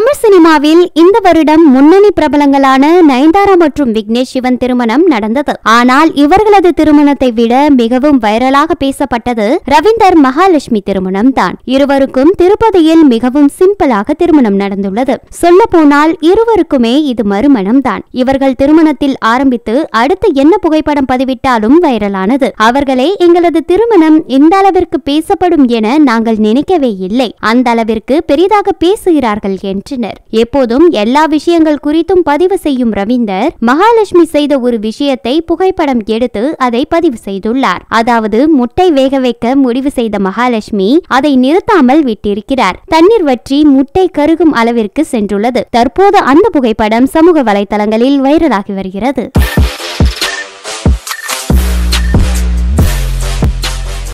தமிழ் சினிமாவில் இந்த வருடம் முன்னணி பிரபலங்களான நயன்தாரா மற்றும் விக்னேஷ் சிவன் திருமணம் நடந்தது ஆனால் இவர்களது திருமணத்தை விட மிகவும் வைரலாக பேசப்பட்டது ரவீந்தர் மகாலட்சுமி திருமணம் தான் இருவருக்கும் திருப்பதியில் மிகவும் சிம்பிளாக திருமணம் நடந்துள்ளது சொல்ல போனால் இருவருக்குமே இது மறுமணம் தான் இவர்கள் திருமணத்தில் ஆரம்பித்து அடுத்து என்ன புகைப்படம் பதிவிட்டாலும் வைரலானது அவர்களே எங்களது திருமணம் இந்த அளவிற்கு பேசப்படும் என நாங்கள் நினைக்கவே இல்லை அந்த அளவிற்கு பெரிதாக பேசுகிறார்கள் என்று மாற்றினர் எப்போதும் எல்லா விஷயங்கள் குறித்தும் பதிவு செய்யும் ரவீந்தர் மகாலட்சுமி செய்த ஒரு விஷயத்தை புகைப்படம் எடுத்து அதை பதிவு செய்துள்ளார் அதாவது முட்டை வேக வைக்க முடிவு செய்த மகாலட்சுமி அதை நிறுத்தாமல் விட்டிருக்கிறார் தண்ணீர் வற்றி முட்டை கருகும் அளவிற்கு சென்றுள்ளது தற்போது அந்த புகைப்படம் சமூக வலைதளங்களில் வைரலாகி வருகிறது